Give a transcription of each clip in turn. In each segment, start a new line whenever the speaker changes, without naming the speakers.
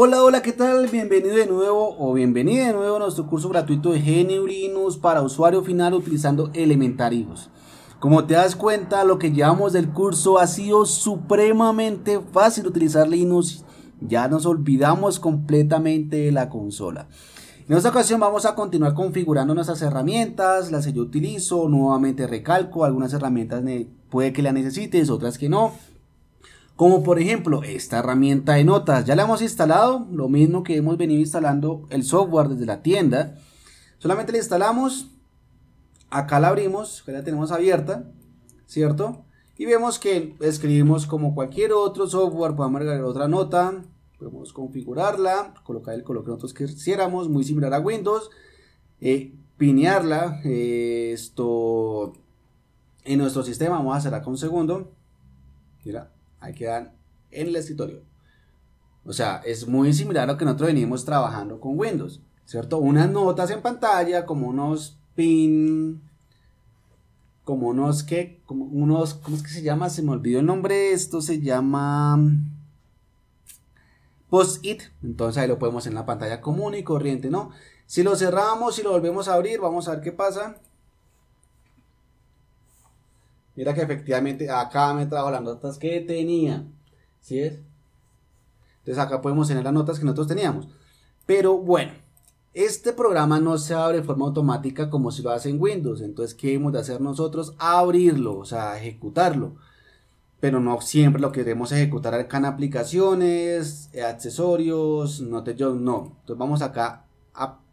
Hola, hola, ¿qué tal? Bienvenido de nuevo o bienvenida de nuevo a nuestro curso gratuito de GNU Linux para usuario final utilizando Linux. Como te das cuenta, lo que llevamos del curso ha sido supremamente fácil utilizar Linux. Ya nos olvidamos completamente de la consola. En esta ocasión vamos a continuar configurando nuestras herramientas, las que yo utilizo, nuevamente recalco, algunas herramientas puede que las necesites, otras que no, como por ejemplo esta herramienta de notas. Ya la hemos instalado, lo mismo que hemos venido instalando el software desde la tienda. Solamente la instalamos, acá la abrimos, ya la tenemos abierta, ¿cierto? Y vemos que escribimos como cualquier otro software, podemos agregar otra nota, podemos configurarla, colocar el color que nosotros quisiéramos, muy similar a Windows, eh, pinearla, eh, esto en nuestro sistema, vamos a hacer acá un segundo, mira, ahí quedan en el escritorio. O sea, es muy similar a lo que nosotros venimos trabajando con Windows, ¿cierto? Unas notas en pantalla, como unos pin, como unos que, como unos, ¿cómo es que se llama? Se me olvidó el nombre, esto se llama mm, post-it, entonces ahí lo podemos en la pantalla común y corriente, ¿no? Si lo cerramos y lo volvemos a abrir, vamos a ver qué pasa. Mira que efectivamente acá me trajo las notas que tenía. ¿Sí es? Entonces acá podemos tener las notas que nosotros teníamos. Pero bueno, este programa no se abre de forma automática como si lo hace en Windows. Entonces, ¿qué hemos de hacer nosotros? Abrirlo, o sea, ejecutarlo. Pero no siempre lo queremos ejecutar acá en aplicaciones, eh, accesorios, no yo, no. Entonces vamos acá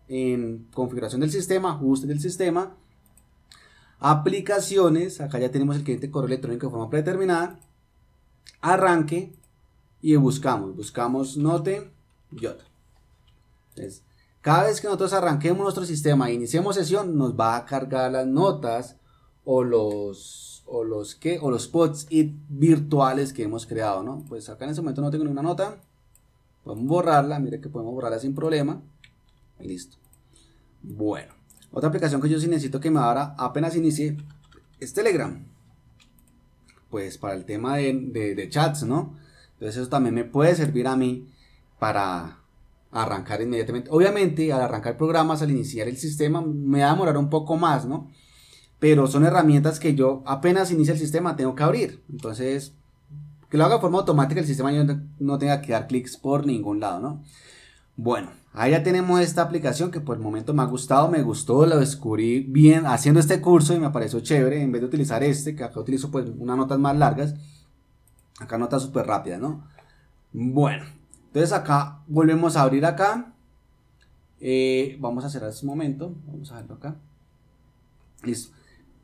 en configuración del sistema, ajuste del sistema aplicaciones, acá ya tenemos el cliente correo electrónico de forma predeterminada, arranque y buscamos, buscamos note y otra cada vez que nosotros arranquemos nuestro sistema e iniciemos sesión, nos va a cargar las notas o los o los que o los pods virtuales que hemos creado, Pues acá en este momento no tengo ninguna nota. Podemos borrarla, mire que podemos borrarla sin problema. listo. Bueno. Otra aplicación que yo sí necesito que me abra apenas inicie es Telegram. Pues para el tema de, chats, ¿no? Entonces eso también me puede servir a mí para arrancar inmediatamente. Obviamente, al arrancar programas, al iniciar el sistema, me va a demorar un poco más, ¿no? Pero son herramientas que yo apenas inicia el sistema tengo que abrir. Entonces, que lo haga de forma automática el sistema yo no tenga que dar clics por ningún lado, ¿no? Bueno, ahí ya tenemos esta aplicación que por el momento me ha gustado, me gustó, lo descubrí bien haciendo este curso y me pareció chévere, en vez de utilizar este, que acá utilizo pues unas notas más largas, acá notas súper rápidas, ¿no? Bueno, entonces acá volvemos a abrir acá, eh, vamos a cerrar este momento, vamos a verlo acá, listo.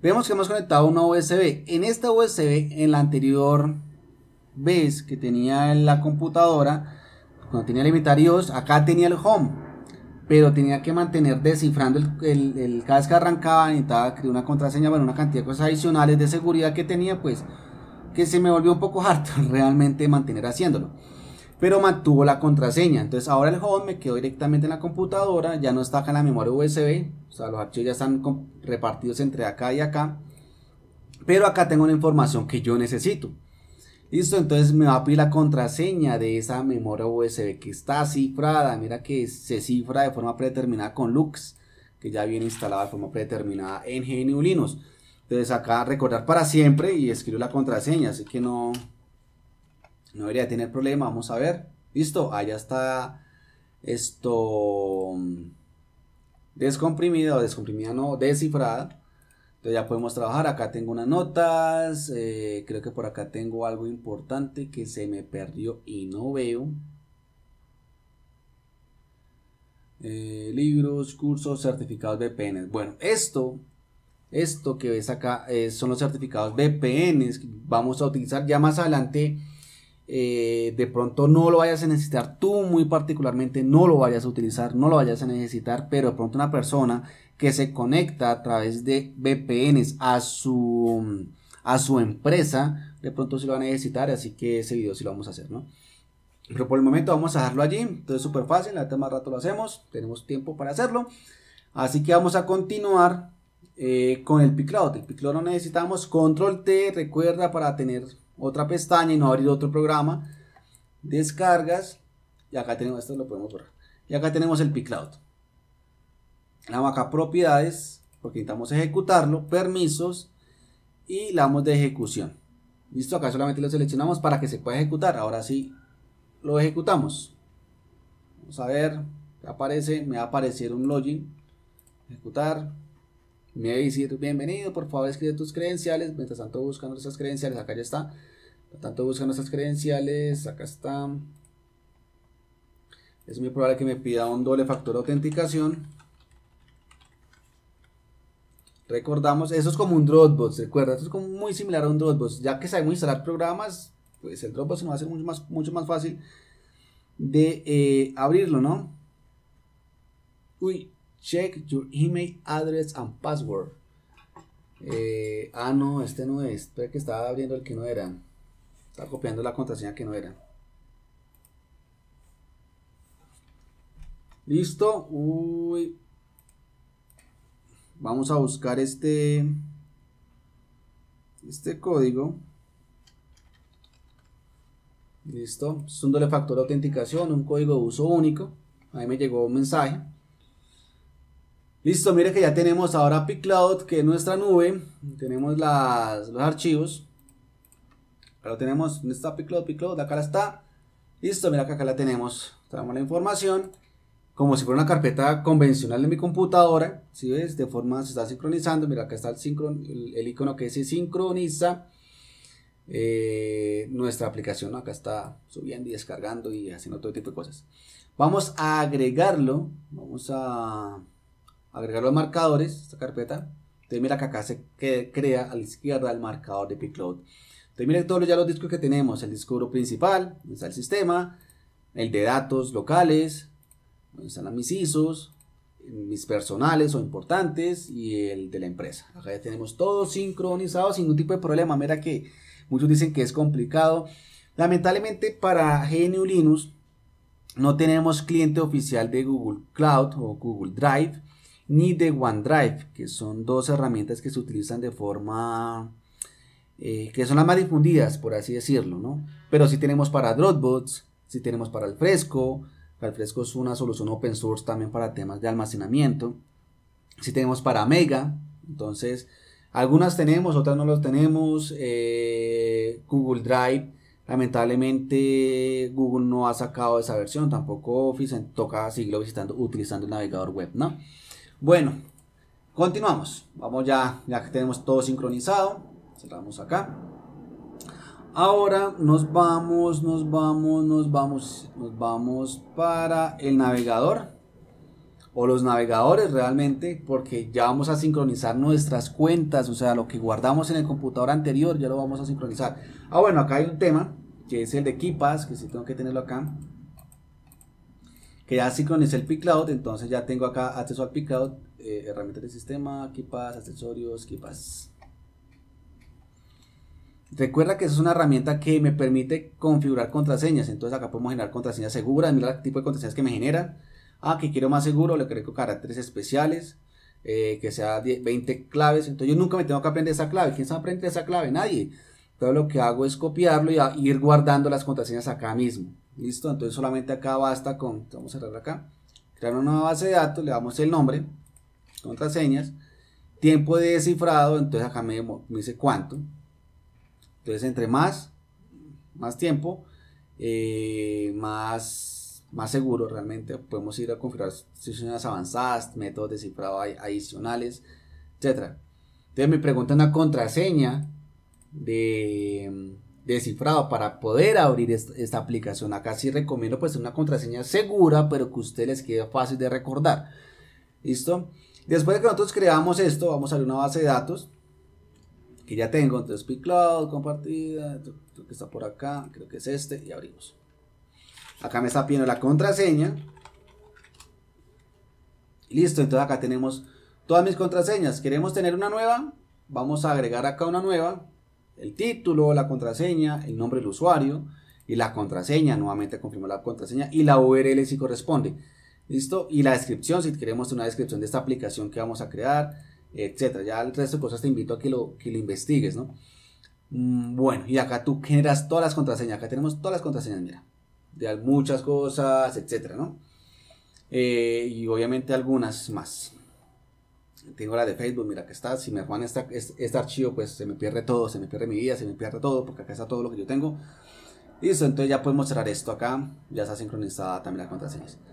Vemos que hemos conectado una USB, en esta USB, en la anterior vez que tenía en la computadora, cuando tenía el acá tenía el home, pero tenía que mantener descifrando el, el, cada vez que arrancaba, necesitaba crear una contraseña, bueno, una cantidad de cosas adicionales de seguridad que tenía, pues que se me volvió un poco harto realmente mantener haciéndolo. Pero mantuvo la contraseña. Entonces ahora el home me quedó directamente en la computadora. Ya no está acá en la memoria USB. O sea, los archivos ya están repartidos entre acá y acá. Pero acá tengo la información que yo necesito. Listo, entonces me va a pedir la contraseña de esa memoria USB que está cifrada. Mira que se cifra de forma predeterminada con Lux, que ya viene instalada de forma predeterminada en GNU Linux. Entonces acá recordar para siempre y escribo la contraseña, así que no, no debería tener problema. Vamos a ver. Listo, allá está esto mm, descomprimido, descomprimida no, descifrada. Entonces ya podemos trabajar. Acá tengo unas notas. Eh, creo que por acá tengo algo importante que se me perdió y no veo. Eh, libros, cursos, certificados VPN. Bueno, esto, esto que ves acá eh, son los certificados VPN. Vamos a utilizar ya más adelante eh, de pronto no lo vayas a necesitar tú muy particularmente, no lo vayas a utilizar, no lo vayas a necesitar, pero de pronto una persona que se conecta a través de VPNs a su, a su empresa, de pronto sí lo va a necesitar, así que ese video sí lo vamos a hacer, ¿no? Pero por el momento vamos a dejarlo allí, entonces súper fácil, la más rato lo hacemos, tenemos tiempo para hacerlo. Así que vamos a continuar eh, con el picloud. El picloud no necesitamos, control T, recuerda para tener otra pestaña y no abrir otro programa. Descargas. Y acá tenemos, esto lo podemos borrar. Y acá tenemos el Picloud Le damos acá propiedades, porque necesitamos ejecutarlo, permisos y le damos de ejecución. Listo, acá solamente lo seleccionamos para que se pueda ejecutar. Ahora sí lo ejecutamos. Vamos a ver, aparece, me va a aparecer un login. Ejecutar. Me va a bienvenido, por favor escribe tus credenciales. Mientras tanto buscando esas credenciales, acá ya está. Por tanto, buscan nuestras credenciales. Acá está. Es muy probable que me pida un doble factor de autenticación. Recordamos, eso es como un Dropbox, recuerda, esto es como muy similar a un Dropbox. Ya que sabemos instalar programas, pues el Dropbox nos va a mucho más, mucho más fácil de eh, abrirlo, ¿no? Uy, check your email address and password. Eh, ah, no, este no es. Espera que estaba abriendo el que no era está copiando la contraseña que no era. Listo. Uy. Vamos a buscar este este código. Listo. Es un doble factor de autenticación, un código de uso único. Ahí me llegó un mensaje. Listo, mire que ya tenemos ahora PiCloud, que es nuestra nube. Tenemos los archivos. Acá tenemos, ¿dónde está Picloud? Picloud, acá la está. Listo, mira que acá la tenemos. Traemos la información como si fuera una carpeta convencional de mi computadora. Si ves, de forma se está sincronizando. Mira, acá está el, icono que se sincroniza. Eh, nuestra aplicación acá está subiendo y descargando y haciendo todo tipo de cosas. Vamos a agregarlo. Vamos a agregar los marcadores, esta carpeta. Entonces mira que acá se crea a la izquierda el marcador de Picloud. Entonces miren todos ya los discos que tenemos, el disco principal, donde está el sistema, el de datos locales, donde están mis ISOs, mis personales o importantes y el de la empresa. Acá ya tenemos todo sincronizado sin ningún tipo de problema. Mira que muchos dicen que es complicado. Lamentablemente para GNU Linux no tenemos cliente oficial de Google Cloud o Google Drive ni de OneDrive, que son dos herramientas que se utilizan de forma eh, que son las más difundidas, por así decirlo, ¿no? Pero si tenemos para Dropbox, si tenemos para el Fresco, el Fresco es una solución open source también para temas de almacenamiento, si tenemos para Mega, entonces algunas tenemos, otras no las tenemos, eh, Google Drive, lamentablemente Google no ha sacado esa versión, tampoco Office, toca seguirlo visitando, utilizando el navegador web, ¿no? Bueno, continuamos, vamos ya, ya que tenemos todo sincronizado, Cerramos acá. Ahora nos vamos, nos vamos, nos vamos, nos vamos para el navegador o los navegadores realmente, porque ya vamos a sincronizar nuestras cuentas, o sea, lo que guardamos en el computador anterior ya lo vamos a sincronizar. Ah, bueno, acá hay un tema que es el de KeePass, que sí tengo que tenerlo acá, que ya sincronicé el Picloud entonces ya tengo acá acceso al Picloud eh, herramientas de sistema, KeePass, accesorios, KeePass. Recuerda que eso es una herramienta que me permite configurar contraseñas. Entonces acá podemos generar contraseñas seguras, mira el tipo de contraseñas que me generan. Ah, que quiero más seguro, le creo caracteres especiales, eh, que sea 20 claves. Entonces yo nunca me tengo que aprender esa clave. ¿Quién se va a aprender esa clave? Nadie. Todo lo que hago es copiarlo y ir guardando las contraseñas acá mismo. ¿Listo? Entonces solamente acá basta con, vamos a cerrar acá, crear una nueva base de datos, le damos el nombre, contraseñas, tiempo de descifrado, entonces acá me dice cuánto, entonces, entre más, más tiempo, eh, más, más seguro realmente podemos ir a configurar soluciones avanzadas, métodos de cifrado adicionales, etc. Entonces me pregunta una contraseña de, cifrado para poder abrir esta, aplicación. Acá sí recomiendo pues una contraseña segura, pero que a ustedes les quede fácil de recordar. ¿Listo? Después de que nosotros creamos esto, vamos a abrir una base de datos. Y ya tengo. Entonces, Cloud compartida, creo que está por acá, creo que es este, y abrimos. Acá me está pidiendo la contraseña. Listo, entonces acá tenemos todas mis contraseñas. Queremos tener una nueva, vamos a agregar acá una nueva. El título, la contraseña, el nombre del usuario y la contraseña. Nuevamente confirmo la contraseña y la URL si corresponde. Listo, y la descripción, si queremos una descripción de esta aplicación que vamos a crear etcétera. Ya el resto de cosas te invito a que lo, que investigues, ¿no? Mm, bueno, y acá tú generas todas las contraseñas. Acá tenemos todas las contraseñas, mira. De muchas cosas, etcétera, ¿no? Eh, y obviamente algunas más. Tengo la de Facebook, mira, que está. Si me juan este, este archivo, pues se me pierde todo, se me pierde mi vida, se me pierde todo, porque acá está todo lo que yo tengo. Listo, entonces ya puedo mostrar esto acá. Ya está sincronizada también las contraseñas.